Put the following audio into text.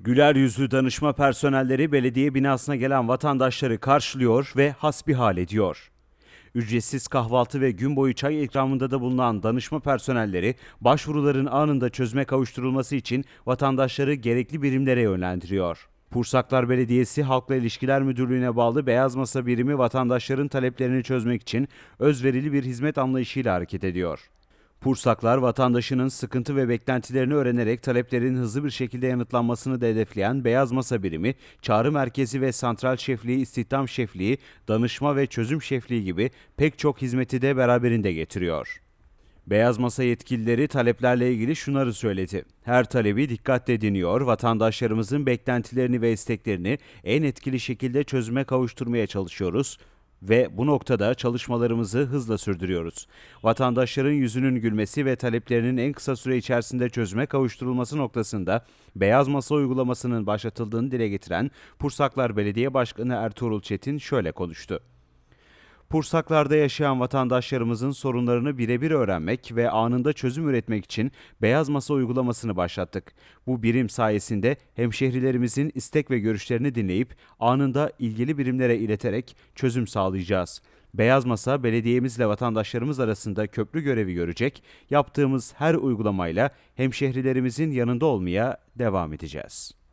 Güler yüzlü danışma personelleri belediye binasına gelen vatandaşları karşılıyor ve hasbihal ediyor. Ücretsiz kahvaltı ve gün boyu çay ikramında da bulunan danışma personelleri başvuruların anında çözüme kavuşturulması için vatandaşları gerekli birimlere yönlendiriyor. Pursaklar Belediyesi Halkla İlişkiler Müdürlüğü'ne bağlı Beyaz Masa birimi vatandaşların taleplerini çözmek için özverili bir hizmet anlayışıyla hareket ediyor. Pursaklar vatandaşının sıkıntı ve beklentilerini öğrenerek taleplerin hızlı bir şekilde yanıtlanmasını da hedefleyen Beyaz Masa Birimi, Çağrı Merkezi ve Santral Şefliği, İstihdam Şefliği, Danışma ve Çözüm Şefliği gibi pek çok hizmeti de beraberinde getiriyor. Beyaz Masa yetkilileri taleplerle ilgili şunları söyledi. Her talebi dikkatle dinliyor, vatandaşlarımızın beklentilerini ve isteklerini en etkili şekilde çözüme kavuşturmaya çalışıyoruz ve bu noktada çalışmalarımızı hızla sürdürüyoruz. Vatandaşların yüzünün gülmesi ve taleplerinin en kısa süre içerisinde çözüme kavuşturulması noktasında Beyaz Masa uygulamasının başlatıldığını dile getiren Pursaklar Belediye Başkanı Ertuğrul Çetin şöyle konuştu. Kursaklarda yaşayan vatandaşlarımızın sorunlarını birebir öğrenmek ve anında çözüm üretmek için Beyaz Masa uygulamasını başlattık. Bu birim sayesinde hemşehrilerimizin istek ve görüşlerini dinleyip anında ilgili birimlere ileterek çözüm sağlayacağız. Beyaz Masa belediyemizle vatandaşlarımız arasında köprü görevi görecek. Yaptığımız her uygulamayla hemşehrilerimizin yanında olmaya devam edeceğiz.